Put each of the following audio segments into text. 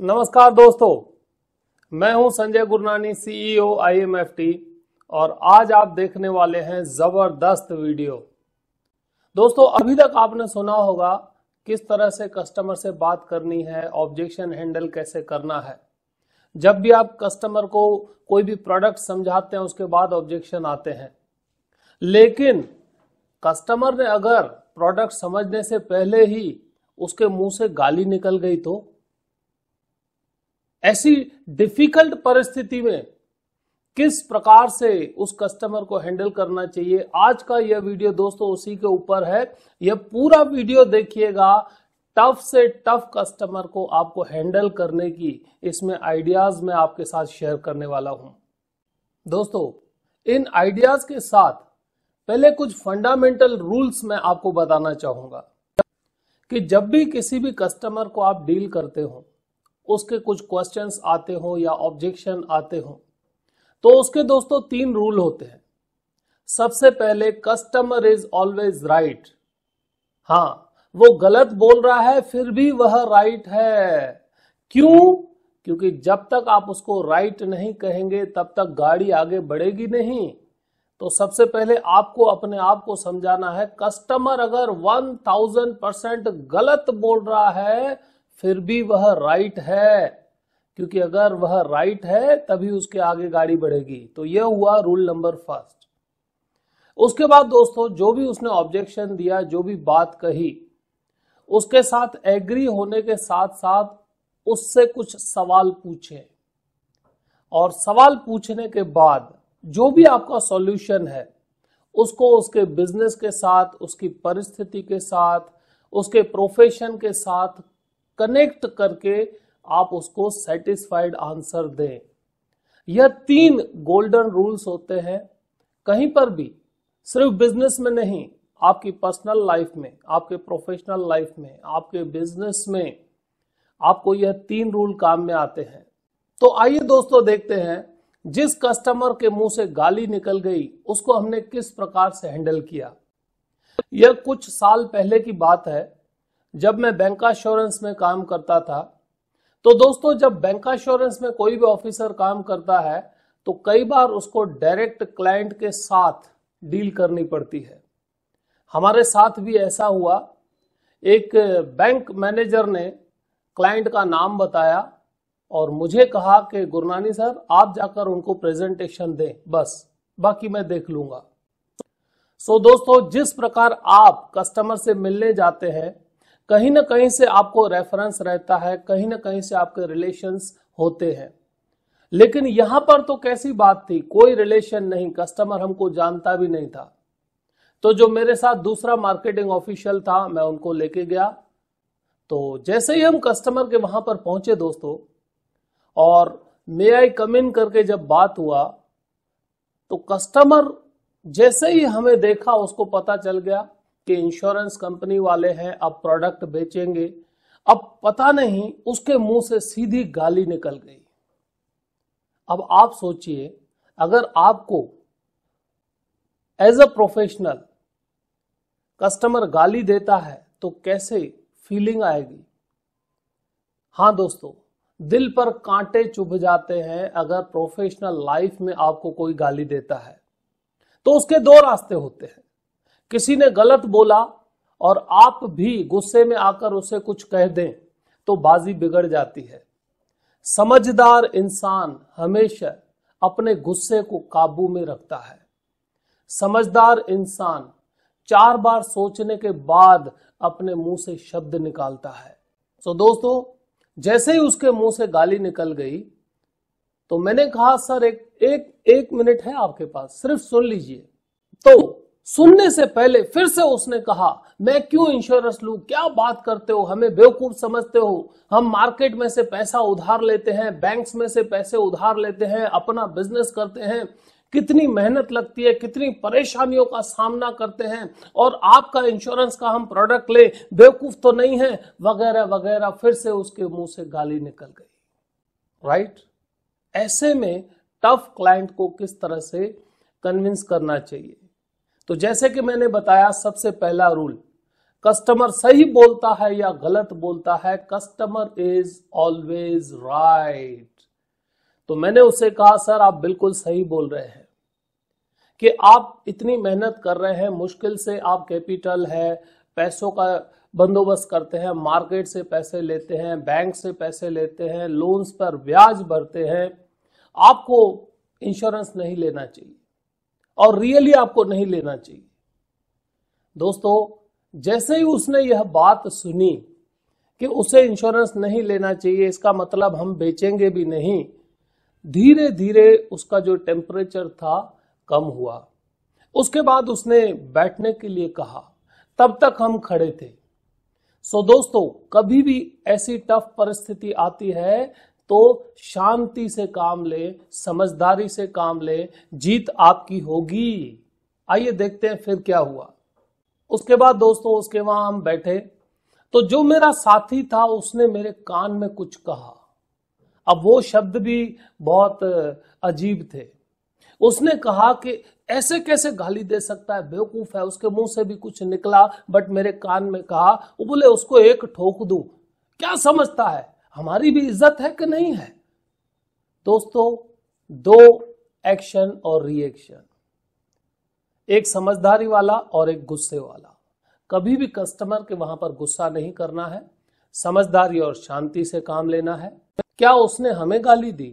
नमस्कार दोस्तों मैं हूं Sanjay Gurnani CEO IMFT e और आज आप देखने वाले हैं जबरदस्त वीडियो दोस्तों अभी तक आपने सुना होगा किस तरह से कस्टमर से बात करनी है ऑब्जेक्शन हैंडल कैसे करना है जब भी आप कस्टमर को कोई भी प्रोडक्ट समझाते हैं उसके बाद ऑब्जेक्शन आते हैं लेकिन कस्टमर ने अगर प्रोडक्ट समझने से पहले ही उसके मुंह से गाली निकल गई तो ऐसी डिफिकल्ट परिस्थिति में किस प्रकार से उस कस्टमर को हैंडल करना चाहिए आज का यह वीडियो दोस्तों उसी के ऊपर है यह पूरा वीडियो देखिएगा टफ से टफ कस्टमर को आपको हैंडल करने की इसमें आइडियाज मैं आपके साथ शेयर करने वाला हूं दोस्तों इन आइडियाज के साथ पहले कुछ फंडामेंटल रूल्स मैं आपको बताना चाहूंगा कि जब भी किसी भी कस्टमर को आप डील करते हो उसके कुछ क्वेश्चंस आते हो या ऑब्जेक्शन आते हो तो उसके दोस्तों तीन रूल होते हैं सबसे पहले कस्टमर इज ऑलवेज राइट हाँ वो गलत बोल रहा है फिर भी वह राइट है क्यों क्योंकि जब तक आप उसको राइट नहीं कहेंगे तब तक गाड़ी आगे बढ़ेगी नहीं तो सबसे पहले आपको अपने आप को समझाना है कस्टमर अगर 1000 परसेंट गलत बोल रहा है फिर भी वह राइट है क्योंकि अगर वह राइट है तभी उसके आगे गाड़ी बढ़ेगी तो यह हुआ रूल नंबर फर्स्ट उसके बाद दोस्तों जो भी उसने ऑब्जेक्शन दिया जो भी बात कही उसके साथ एग्री होने के साथ साथ उससे कुछ सवाल पूछे और सवाल पूछने के बाद जो भी आपका सॉल्यूशन है उसको उसके बिजनेस के साथ उसकी परिस्थिति के साथ उसके प्रोफेशन के साथ कनेक्ट करके आप उसको सेटिस्फाइड आंसर दें यह तीन गोल्डन रूल्स होते हैं कहीं पर भी सिर्फ बिजनेस में नहीं आपकी पर्सनल लाइफ में आपके प्रोफेशनल लाइफ में आपके बिजनेस में आपको यह तीन रूल काम में आते हैं तो आइए दोस्तों देखते हैं जिस कस्टमर के मुंह से गाली निकल गई उसको हमने किस प्रकार से हैंडल किया यह कुछ साल पहले की बात है जब मैं बैंक में काम करता था तो दोस्तों जब बैंक में कोई भी ऑफिसर काम करता है तो कई बार उसको डायरेक्ट क्लाइंट के साथ डील करनी पड़ती है हमारे साथ भी ऐसा हुआ एक बैंक मैनेजर ने क्लाइंट का नाम बताया और मुझे कहा कि गुरनानी सर आप जाकर उनको प्रेजेंटेशन दें बस बाकी मैं देख लूंगा सो दोस्तों जिस प्रकार आप कस्टमर से मिलने जाते हैं कहीं ना कहीं से आपको रेफरेंस रहता है कहीं ना कहीं से आपके रिलेशंस होते हैं लेकिन यहां पर तो कैसी बात थी कोई रिलेशन नहीं कस्टमर हमको जानता भी नहीं था तो जो मेरे साथ दूसरा मार्केटिंग ऑफिशियल था मैं उनको लेके गया तो जैसे ही हम कस्टमर के वहां पर पहुंचे दोस्तों और मे आई कम इन करके जब बात हुआ तो कस्टमर जैसे ही हमें देखा उसको पता चल गया कि इंश्योरेंस कंपनी वाले हैं अब प्रोडक्ट बेचेंगे अब पता नहीं उसके मुंह से सीधी गाली निकल गई अब आप सोचिए अगर आपको एज अ प्रोफेशनल कस्टमर गाली देता है तो कैसे फीलिंग आएगी हाँ दोस्तों दिल पर कांटे चुभ जाते हैं अगर प्रोफेशनल लाइफ में आपको कोई गाली देता है तो उसके दो रास्ते होते हैं किसी ने गलत बोला और आप भी गुस्से में आकर उसे कुछ कह दें तो बाजी बिगड़ जाती है समझदार इंसान हमेशा अपने गुस्से को काबू में रखता है समझदार इंसान चार बार सोचने के बाद अपने मुंह से शब्द निकालता है सो तो so, दोस्तों जैसे ही उसके मुंह से गाली निकल गई तो मैंने कहा सर एक एक एक मिनट है आपके पास सिर्फ सुन लीजिए तो सुनने से पहले फिर से उसने कहा मैं क्यों इंश्योरेंस लू क्या बात करते हो हमें बेवकूफ समझते हो हम मार्केट में से पैसा उधार लेते हैं बैंक्स में से पैसे उधार लेते हैं अपना बिजनेस करते हैं कितनी मेहनत लगती है कितनी परेशानियों का सामना करते हैं और आपका इंश्योरेंस का हम प्रोडक्ट ले बेवकूफ तो नहीं है वगैरह वगैरह फिर से उसके मुंह से गाली निकल गई राइट ऐसे में टफ क्लाइंट को किस तरह से कन्विंस करना चाहिए तो जैसे कि मैंने बताया सबसे पहला रूल कस्टमर सही बोलता है या गलत बोलता है कस्टमर इज ऑलवेज राइट तो मैंने उससे कहा सर आप बिल्कुल सही बोल रहे हैं कि आप इतनी मेहनत कर रहे हैं मुश्किल से आप कैपिटल है पैसों का बंदोबस्त करते हैं मार्केट से पैसे लेते हैं बैंक से पैसे लेते हैं लोन्स पर ब्याज भरते हैं आपको इंश्योरेंस नहीं लेना चाहिए और रियली आपको नहीं लेना चाहिए दोस्तों जैसे ही उसने यह बात सुनी कि उसे इंश्योरेंस नहीं लेना चाहिए इसका मतलब हम बेचेंगे भी नहीं धीरे धीरे उसका जो टेम्परेचर था कम हुआ उसके बाद उसने बैठने के लिए कहा तब तक हम खड़े थे सो दोस्तों कभी भी ऐसी टफ परिस्थिति आती है तो शांति से काम ले समझदारी से काम ले जीत आपकी होगी आइए देखते हैं फिर क्या हुआ उसके बाद दोस्तों उसके वहां हम बैठे तो जो मेरा साथी था उसने मेरे कान में कुछ कहा अब वो शब्द भी बहुत अजीब थे उसने कहा कि ऐसे कैसे गाली दे सकता है बेवकूफ है उसके मुंह से भी कुछ निकला बट मेरे कान में कहा वो बोले उसको एक ठोक दू क्या समझता है हमारी भी इज्जत है कि नहीं है दोस्तों दो एक्शन और रिएक्शन एक समझदारी वाला और एक गुस्से वाला कभी भी कस्टमर के वहां पर गुस्सा नहीं करना है समझदारी और शांति से काम लेना है क्या उसने हमें गाली दी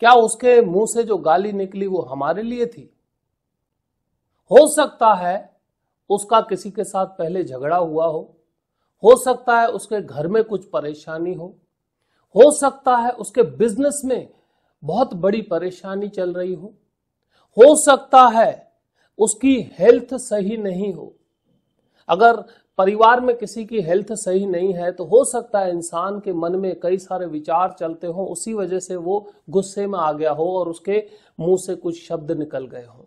क्या उसके मुंह से जो गाली निकली वो हमारे लिए थी हो सकता है उसका किसी के साथ पहले झगड़ा हुआ हो हो सकता है उसके घर में कुछ परेशानी हो हो सकता है उसके बिजनेस में बहुत बड़ी परेशानी चल रही हो हो सकता है उसकी हेल्थ सही नहीं हो अगर परिवार में किसी की हेल्थ सही नहीं है तो हो सकता है इंसान के मन में कई सारे विचार चलते हों उसी वजह से वो गुस्से में आ गया हो और उसके मुंह से कुछ शब्द निकल गए हों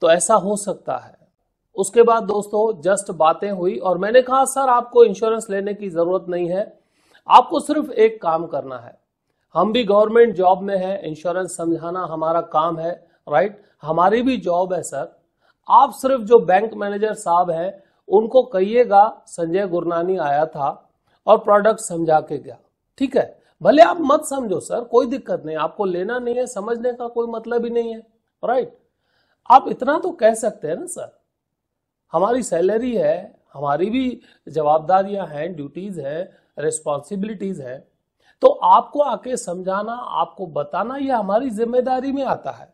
तो ऐसा हो सकता है उसके बाद दोस्तों जस्ट बातें हुई और मैंने कहा सर आपको इंश्योरेंस लेने की जरूरत नहीं है आपको सिर्फ एक काम करना है हम भी गवर्नमेंट जॉब में है इंश्योरेंस समझाना हमारा काम है राइट हमारी भी जॉब है सर आप सिर्फ जो बैंक मैनेजर साहब हैं उनको कहिएगा संजय गुरनानी आया था और प्रोडक्ट समझा के गया ठीक है भले आप मत समझो सर कोई दिक्कत नहीं आपको लेना नहीं है समझने का कोई मतलब ही नहीं है राइट आप इतना तो कह सकते हैं ना सर हमारी सैलरी है हमारी भी जवाबदारियां हैं ड्यूटीज हैं रिस्पॉन्सिबिलिटीज हैं तो आपको आके समझाना आपको बताना यह हमारी जिम्मेदारी में आता है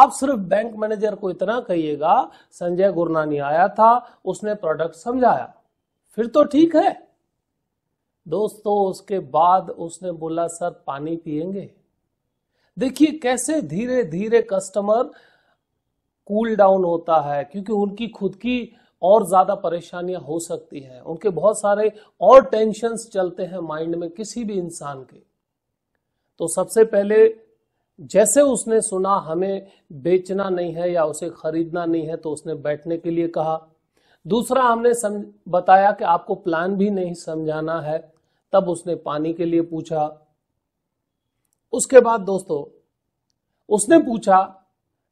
आप सिर्फ बैंक मैनेजर को इतना कहिएगा संजय गुरनानी आया था उसने प्रोडक्ट समझाया फिर तो ठीक है दोस्तों उसके बाद उसने बोला सर पानी पिएंगे देखिए कैसे धीरे धीरे कस्टमर कूल डाउन होता है क्योंकि उनकी खुद की और ज़्यादा परेशानियां हो सकती हैं उनके बहुत सारे और टेंशन चलते हैं माइंड में किसी भी इंसान के तो सबसे पहले जैसे उसने सुना हमें बेचना नहीं है या उसे खरीदना नहीं है तो उसने बैठने के लिए कहा दूसरा हमने सम बताया कि आपको प्लान भी नहीं समझाना है तब उसने पानी के लिए पूछा उसके बाद दोस्तों उसने पूछा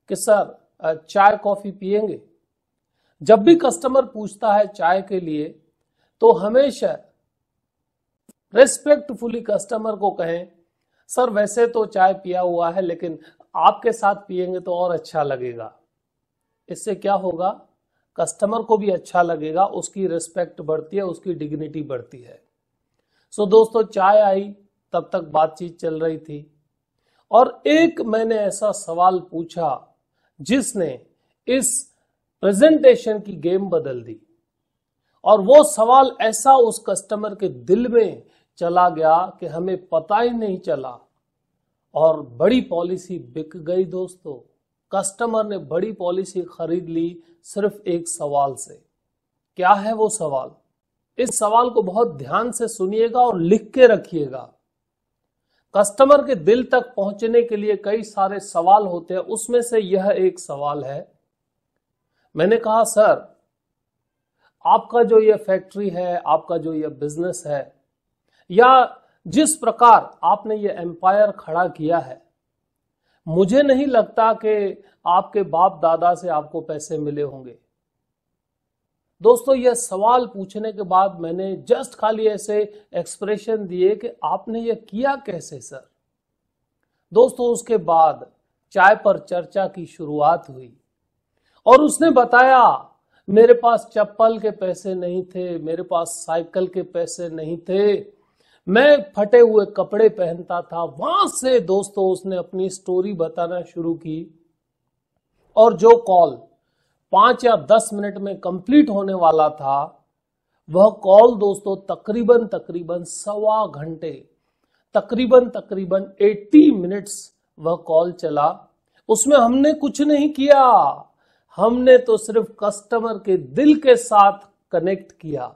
कि सर चाय कॉफी पियेंगे जब भी कस्टमर पूछता है चाय के लिए तो हमेशा रेस्पेक्टफुली कस्टमर को कहें सर वैसे तो चाय पिया हुआ है लेकिन आपके साथ पियेंगे तो और अच्छा लगेगा इससे क्या होगा कस्टमर को भी अच्छा लगेगा उसकी रिस्पेक्ट बढ़ती है उसकी डिग्निटी बढ़ती है सो दोस्तों चाय आई तब तक बातचीत चल रही थी और एक मैंने ऐसा सवाल पूछा जिसने इस प्रेजेंटेशन की गेम बदल दी और वो सवाल ऐसा उस कस्टमर के दिल में चला गया कि हमें पता ही नहीं चला और बड़ी पॉलिसी बिक गई दोस्तों कस्टमर ने बड़ी पॉलिसी खरीद ली सिर्फ एक सवाल से क्या है वो सवाल इस सवाल को बहुत ध्यान से सुनिएगा और लिख के रखिएगा कस्टमर के दिल तक पहुंचने के लिए कई सारे सवाल होते हैं उसमें से यह एक सवाल है मैंने कहा सर आपका जो यह फैक्ट्री है आपका जो यह बिजनेस है या जिस प्रकार आपने ये एम्पायर खड़ा किया है मुझे नहीं लगता कि आपके बाप दादा से आपको पैसे मिले होंगे दोस्तों यह सवाल पूछने के बाद मैंने जस्ट खाली ऐसे एक्सप्रेशन दिए कि आपने यह किया कैसे सर दोस्तों उसके बाद चाय पर चर्चा की शुरुआत हुई और उसने बताया मेरे पास चप्पल के पैसे नहीं थे मेरे पास साइकिल के पैसे नहीं थे मैं फटे हुए कपड़े पहनता था वहां से दोस्तों उसने अपनी स्टोरी बताना शुरू की और जो कॉल पांच या दस मिनट में कंप्लीट होने वाला था वह कॉल दोस्तों तकरीबन तकरीबन सवा घंटे तकरीबन तकरीबन 80 मिनट्स वह कॉल चला उसमें हमने कुछ नहीं किया हमने तो सिर्फ कस्टमर के दिल के साथ कनेक्ट किया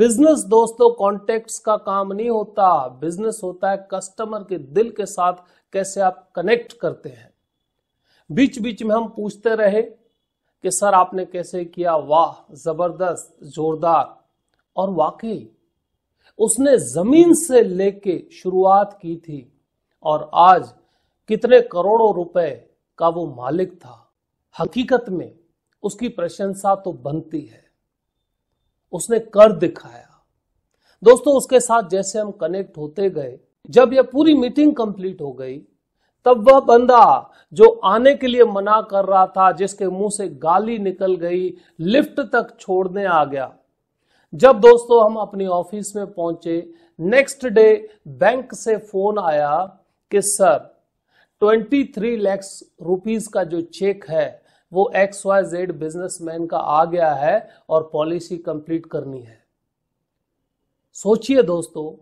बिजनेस दोस्तों कॉन्टेक्ट्स का काम नहीं होता बिजनेस होता है कस्टमर के दिल के साथ कैसे आप कनेक्ट करते हैं बीच बीच में हम पूछते रहे कि सर आपने कैसे किया वाह जबरदस्त जोरदार और वाकई उसने जमीन से लेके शुरुआत की थी और आज कितने करोड़ों रुपए का वो मालिक था हकीकत में उसकी प्रशंसा तो बनती है उसने कर दिखाया दोस्तों उसके साथ जैसे हम कनेक्ट होते गए जब यह पूरी मीटिंग कंप्लीट हो गई तब वह बंदा जो आने के लिए मना कर रहा था जिसके मुंह से गाली निकल गई लिफ्ट तक छोड़ने आ गया जब दोस्तों हम अपनी ऑफिस में पहुंचे नेक्स्ट डे बैंक से फोन आया कि सर 23 लैक्स रुपीज का जो चेक है वो एक्स वाई जेड बिजनेसमैन का आ गया है और पॉलिसी कंप्लीट करनी है सोचिए दोस्तों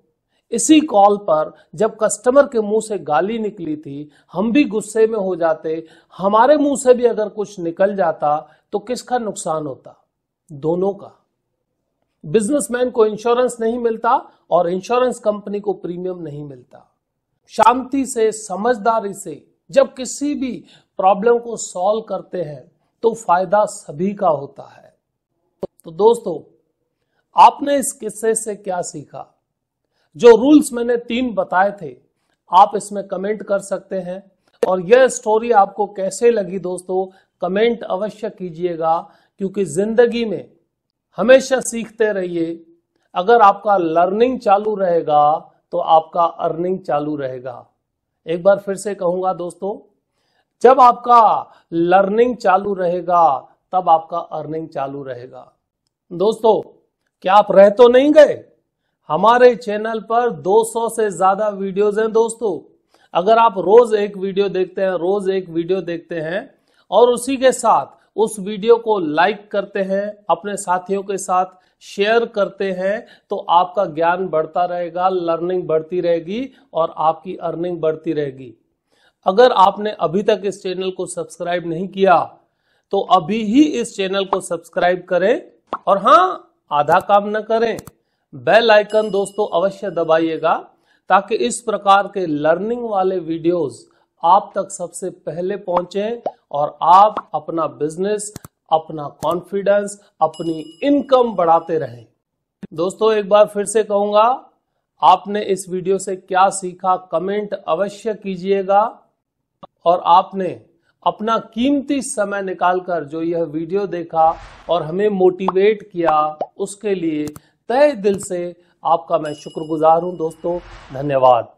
इसी कॉल पर जब कस्टमर के मुंह से गाली निकली थी हम भी गुस्से में हो जाते हमारे मुंह से भी अगर कुछ निकल जाता तो किसका नुकसान होता दोनों का बिजनेसमैन को इंश्योरेंस नहीं मिलता और इंश्योरेंस कंपनी को प्रीमियम नहीं मिलता शांति से समझदारी से जब किसी भी प्रॉब्लम को सॉल्व करते हैं तो फायदा सभी का होता है तो दोस्तों आपने इस किस्से से क्या सीखा जो रूल्स मैंने तीन बताए थे आप इसमें कमेंट कर सकते हैं और यह स्टोरी आपको कैसे लगी दोस्तों कमेंट अवश्य कीजिएगा क्योंकि जिंदगी में हमेशा सीखते रहिए अगर आपका लर्निंग चालू रहेगा तो आपका अर्निंग चालू रहेगा एक बार फिर से कहूंगा दोस्तों जब आपका लर्निंग चालू रहेगा तब आपका अर्निंग चालू रहेगा दोस्तों क्या आप रह तो नहीं गए हमारे चैनल पर 200 से ज्यादा वीडियोस हैं दोस्तों अगर आप रोज एक वीडियो देखते हैं रोज एक वीडियो देखते हैं और उसी के साथ उस वीडियो को लाइक करते हैं अपने साथियों के साथ शेयर करते हैं तो आपका ज्ञान बढ़ता रहेगा लर्निंग बढ़ती रहेगी और आपकी अर्निंग बढ़ती रहेगी अगर आपने अभी तक इस चैनल को सब्सक्राइब नहीं किया तो अभी ही इस चैनल को सब्सक्राइब करें और हाँ आधा काम न करें बेल आइकन दोस्तों अवश्य दबाइएगा ताकि इस प्रकार के लर्निंग वाले वीडियोस आप तक सबसे पहले पहुंचे और आप अपना बिजनेस अपना कॉन्फिडेंस अपनी इनकम बढ़ाते रहें दोस्तों एक बार फिर से कहूंगा आपने इस वीडियो से क्या सीखा कमेंट अवश्य कीजिएगा और आपने अपना कीमती समय निकालकर जो यह वीडियो देखा और हमें मोटिवेट किया उसके लिए तय दिल से आपका मैं शुक्रगुजार हूं दोस्तों धन्यवाद